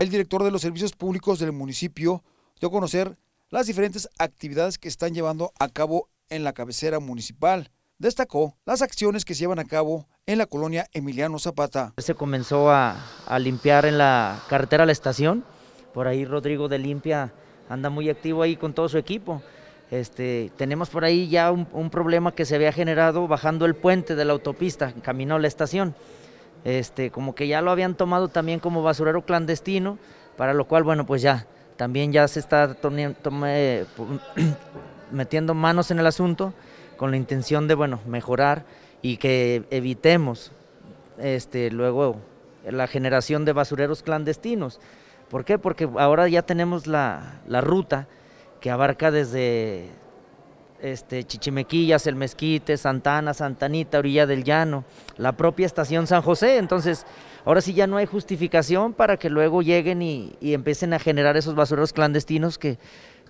El director de los servicios públicos del municipio dio a conocer las diferentes actividades que están llevando a cabo en la cabecera municipal. Destacó las acciones que se llevan a cabo en la colonia Emiliano Zapata. Se comenzó a, limpiar en la carretera a la estación. Por ahí Rodrigo de Limpia anda muy activo ahí con todo su equipo. Este, tenemos por ahí ya un, problema que se había generado bajando el puente de la autopista, caminó a la estación. Este, como que ya lo habían tomado también como basurero clandestino, para lo cual, bueno, pues ya, también ya se está metiendo manos en el asunto con la intención de, bueno, mejorar y que evitemos este, luego la generación de basureros clandestinos. ¿Por qué? Porque ahora ya tenemos la, la ruta que abarca desde este, Chichimequillas, El Mezquite, Santana, Santanita, Orilla del Llano, la propia estación San José. Entonces, ahora sí ya no hay justificación para que luego lleguen y, empiecen a generar esos basureros clandestinos que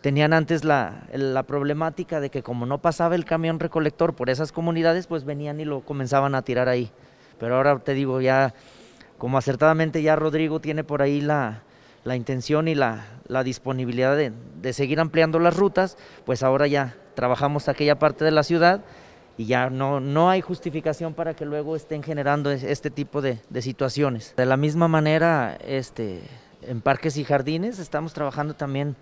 tenían antes la, problemática de que como no pasaba el camión recolector por esas comunidades, pues venían y lo comenzaban a tirar ahí. Pero ahora te digo, ya como acertadamente ya Rodrigo tiene por ahí la, intención y la, disponibilidad de seguir ampliando las rutas, pues ahora ya trabajamos aquella parte de la ciudad y ya no, no hay justificación para que luego estén generando este tipo de, situaciones. De la misma manera, este, en parques y jardines estamos trabajando también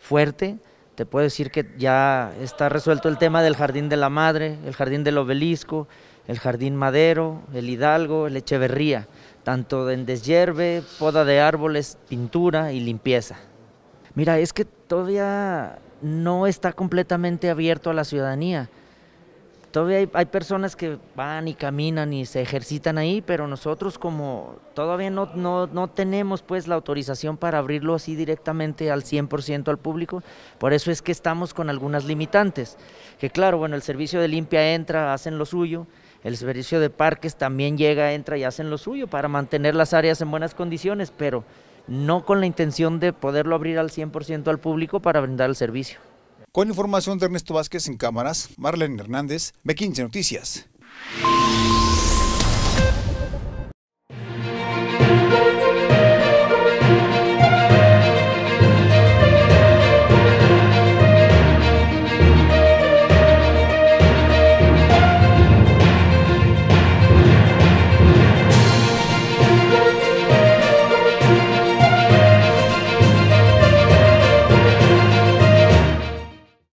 fuerte. Te puedo decir que ya está resuelto el tema del Jardín de la Madre, el Jardín del Obelisco, el Jardín Madero, el Hidalgo, el Echeverría, tanto en deshierve, poda de árboles, pintura y limpieza. Mira, es que todavía no está completamente abierto a la ciudadanía. Todavía hay, personas que van y caminan y se ejercitan ahí, pero nosotros como todavía no, no, no tenemos pues la autorización para abrirlo así directamente al 100% al público, por eso es que estamos con algunas limitantes, que claro, bueno, el servicio de limpia entra, hacen lo suyo, el servicio de parques también llega, entra y hacen lo suyo para mantener las áreas en buenas condiciones, pero no con la intención de poderlo abrir al 100% al público para brindar el servicio. Con información de Ernesto Vázquez en cámaras, Marlene Hernández, B15 Noticias.